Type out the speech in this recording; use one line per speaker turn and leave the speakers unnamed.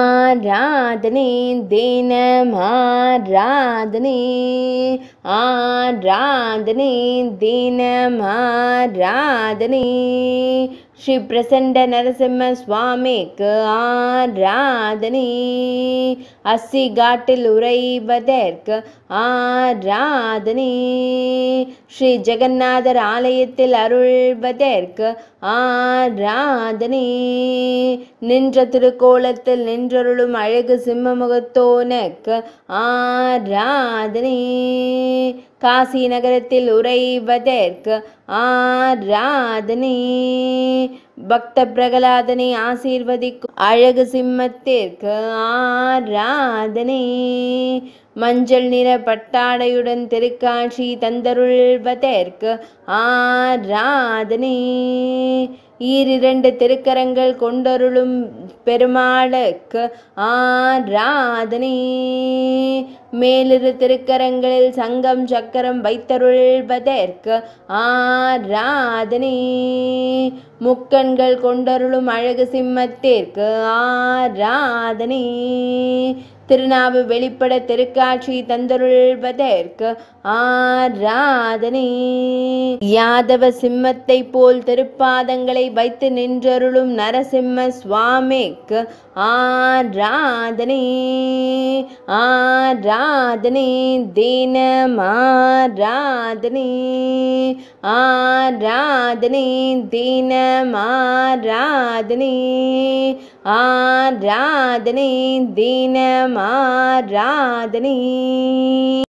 ஆராதனே தினமாராதனே ஆராதனே தினமாராதனே ஸ்ரீ பிரசண்ட நரசிம்ம சுவாமிக்கு ஆராதனே அசி காட்டில் உறைவதற்கு ஆராதனே ஸ்ரீ ஜெகநாதர் ஆலயத்தில் அருள்வதற்கு ஆராதனே நின்ற திருக்கோலத்தில் நின்று என்றொருளும் அழகு சிம்ம சிம்மமுகத்தோனக்கு ஆராதனே காசி நகரத்தில் உறைவதற்கு ஆராதனே பக்த பிரகலாதனை ஆசீர்வதிக்கும் அழகு சிம்மத்திற்கு ஆராதனே மஞ்சள் நிற பட்டாடையுடன் திருக்காட்சி தந்தருள்வதற்கு ஆராதனை ஈரிரண்டு திருக்கரங்கள் கொண்டொருளும் பெருமாளுக்கு ஆராதனை மேலிரு திருக்கரங்களில் சங்கம் சக்கரம் வைத்தருள்வதற்கு ஆராதனை முக்கண்கள் கொண்டொருளும் அழகு சிம்மத்திற்கு ஆராதனை திருநாவு வெளிப்பட திருக்காட்சி தந்தருள்வதற்கு ஆராதனே யாதவ சிம்மத்தை போல் திருப்பாதங்களை வைத்து நின்றருளும் நரசிம்ம சுவாமிக்கு ஆராதனே ஆராதனே தீனமாராதனே ஆராதனே தீனமாராதனே ஆராதனே ஆராதனை தினம் परमाराधनी